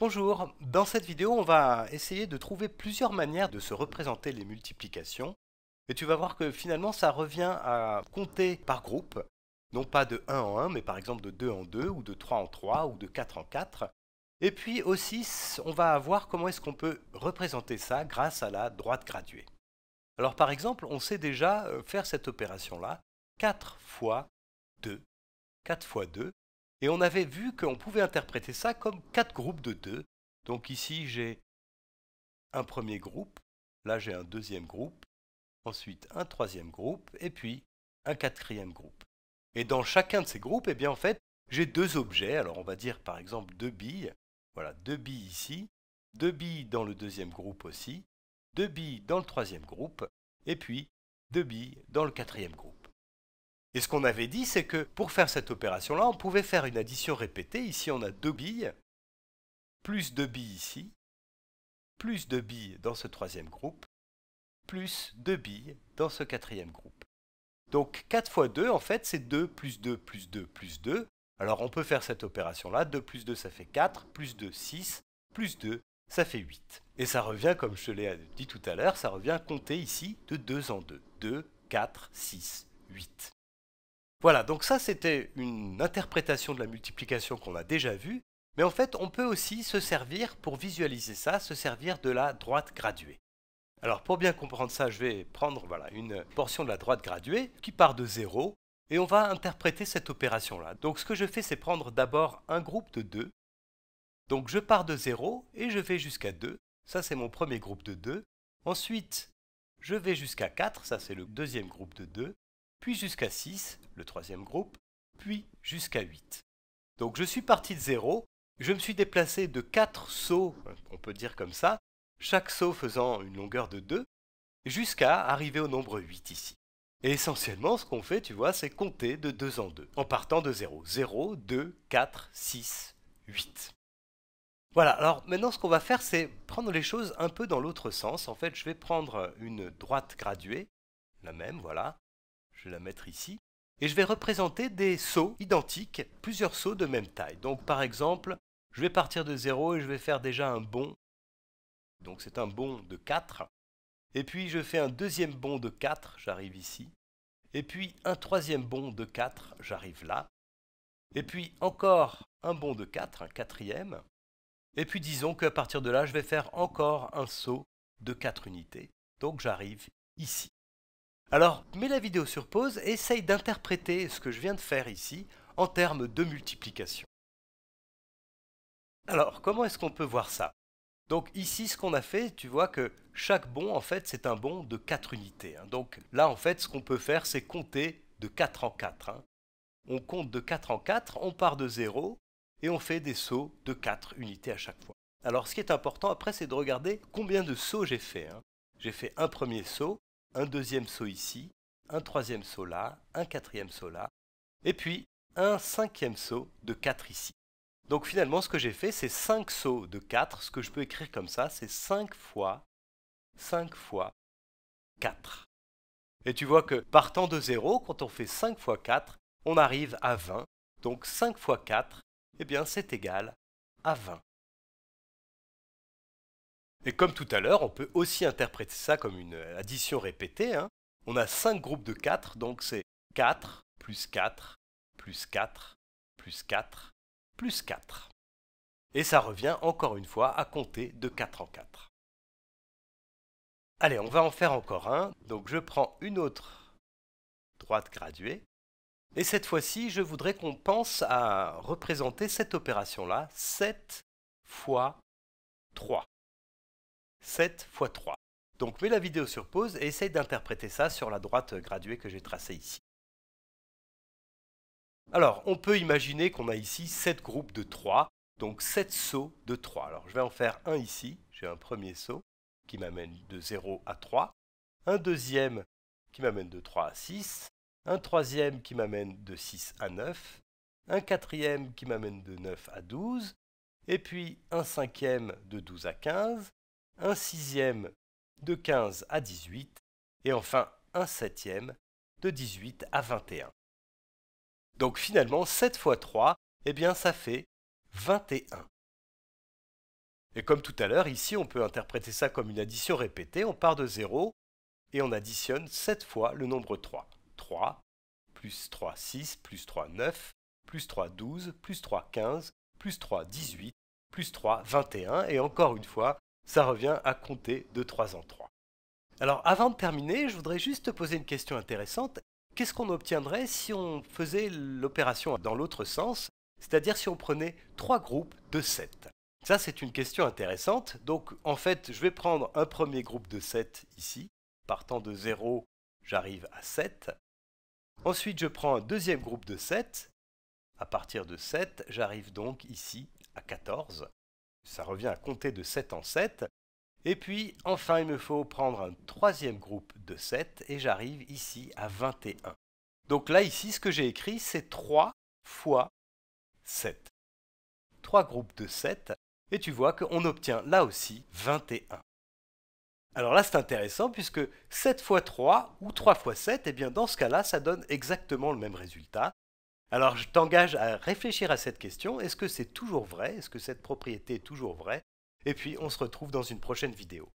Bonjour, dans cette vidéo on va essayer de trouver plusieurs manières de se représenter les multiplications et tu vas voir que finalement ça revient à compter par groupe, non pas de 1 en 1 mais par exemple de 2 en 2 ou de 3 en 3 ou de 4 en 4 et puis aussi on va voir comment est-ce qu'on peut représenter ça grâce à la droite graduée. Alors par exemple on sait déjà euh, faire cette opération là 4 fois 2, 4 fois 2 et on avait vu qu'on pouvait interpréter ça comme quatre groupes de deux. Donc ici, j'ai un premier groupe, là j'ai un deuxième groupe, ensuite un troisième groupe, et puis un quatrième groupe. Et dans chacun de ces groupes, eh bien en fait, j'ai deux objets. Alors on va dire par exemple deux billes. Voilà, deux billes ici, deux billes dans le deuxième groupe aussi, deux billes dans le troisième groupe, et puis deux billes dans le quatrième groupe. Et ce qu'on avait dit, c'est que pour faire cette opération-là, on pouvait faire une addition répétée. Ici, on a 2 billes, plus 2 billes ici, plus 2 billes dans ce troisième groupe, plus 2 billes dans ce quatrième groupe. Donc 4 fois 2, en fait, c'est 2 plus 2 plus 2 plus 2. Alors on peut faire cette opération-là. 2 plus 2, ça fait 4, plus 2, 6, plus 2, ça fait 8. Et ça revient, comme je te l'ai dit tout à l'heure, ça revient à compter ici de 2 en 2. 2, 4, 6, 8. Voilà, donc ça c'était une interprétation de la multiplication qu'on a déjà vue, mais en fait on peut aussi se servir, pour visualiser ça, se servir de la droite graduée. Alors pour bien comprendre ça, je vais prendre voilà, une portion de la droite graduée qui part de 0, et on va interpréter cette opération-là. Donc ce que je fais, c'est prendre d'abord un groupe de 2, donc je pars de 0 et je vais jusqu'à 2, ça c'est mon premier groupe de 2, ensuite je vais jusqu'à 4, ça c'est le deuxième groupe de 2, puis jusqu'à 6, le troisième groupe, puis jusqu'à 8. Donc je suis parti de 0, je me suis déplacé de 4 sauts, on peut dire comme ça, chaque saut faisant une longueur de 2, jusqu'à arriver au nombre 8 ici. Et essentiellement, ce qu'on fait, tu vois, c'est compter de 2 en 2, en partant de 0. 0, 2, 4, 6, 8. Voilà, alors maintenant ce qu'on va faire, c'est prendre les choses un peu dans l'autre sens. En fait, je vais prendre une droite graduée, la même, voilà, je vais la mettre ici. Et je vais représenter des sauts identiques, plusieurs sauts de même taille. Donc par exemple, je vais partir de 0 et je vais faire déjà un bond. Donc c'est un bond de 4. Et puis je fais un deuxième bond de 4, j'arrive ici. Et puis un troisième bond de 4, j'arrive là. Et puis encore un bond de 4, un quatrième. Et puis disons qu'à partir de là, je vais faire encore un saut de 4 unités. Donc j'arrive ici. Alors, mets la vidéo sur pause et essaye d'interpréter ce que je viens de faire ici en termes de multiplication. Alors, comment est-ce qu'on peut voir ça donc ici, ce qu'on a fait, tu vois que chaque bond, en fait, c'est un bond de 4 unités. Hein. Donc là, en fait, ce qu'on peut faire, c'est compter de 4 en 4. Hein. On compte de 4 en 4, on part de 0 et on fait des sauts de 4 unités à chaque fois. Alors ce qui est important après, c'est de regarder combien de sauts j'ai fait. Hein. J'ai fait un premier saut, un deuxième saut ici, un troisième saut là, un quatrième saut là, et puis un cinquième saut de 4 ici. Donc finalement, ce que j'ai fait, c'est 5 sauts de 4. Ce que je peux écrire comme ça, c'est 5 fois 5 fois 4. Et tu vois que partant de 0, quand on fait 5 fois 4, on arrive à 20. Donc 5 fois 4, eh bien c'est égal à 20. Et comme tout à l'heure, on peut aussi interpréter ça comme une euh, addition répétée. Hein. On a 5 groupes de 4, donc c'est 4 plus 4 plus 4 plus 4 plus 4. Et ça revient encore une fois à compter de 4 en 4. Allez, on va en faire encore un. Donc je prends une autre droite graduée. Et cette fois-ci, je voudrais qu'on pense à représenter cette opération-là 7 fois 3. 7 x 3. Donc mets la vidéo sur pause et essaye d'interpréter ça sur la droite graduée que j'ai tracée ici. Alors, on peut imaginer qu'on a ici 7 groupes de 3, donc 7 sauts de 3. Alors, je vais en faire un ici, j'ai un premier saut qui m'amène de 0 à 3, un deuxième qui m'amène de 3 à 6, un troisième qui m'amène de 6 à 9, un quatrième qui m'amène de 9 à 12, et puis un cinquième de 12 à 15, un sixième de 15 à 18 et enfin un septième de 18 à 21. Donc finalement 7 fois 3, eh bien ça fait 21. Et comme tout à l'heure, ici on peut interpréter ça comme une addition répétée, on part de 0 et on additionne 7 fois le nombre 3. 3 plus 3 6 plus 3 9 plus 3 12 plus 3 15 plus 3 18 plus 3 21 et encore une fois ça revient à compter de 3 en 3. Alors avant de terminer, je voudrais juste poser une question intéressante. Qu'est-ce qu'on obtiendrait si on faisait l'opération dans l'autre sens, c'est-à-dire si on prenait 3 groupes de 7 Ça c'est une question intéressante. Donc en fait, je vais prendre un premier groupe de 7 ici. Partant de 0, j'arrive à 7. Ensuite, je prends un deuxième groupe de 7. À partir de 7, j'arrive donc ici à 14. Ça revient à compter de 7 en 7. Et puis, enfin, il me faut prendre un troisième groupe de 7 et j'arrive ici à 21. Donc là, ici, ce que j'ai écrit, c'est 3 fois 7. 3 groupes de 7 et tu vois qu'on obtient là aussi 21. Alors là, c'est intéressant puisque 7 fois 3 ou 3 fois 7, et eh bien dans ce cas-là, ça donne exactement le même résultat. Alors je t'engage à réfléchir à cette question. Est-ce que c'est toujours vrai Est-ce que cette propriété est toujours vraie Et puis on se retrouve dans une prochaine vidéo.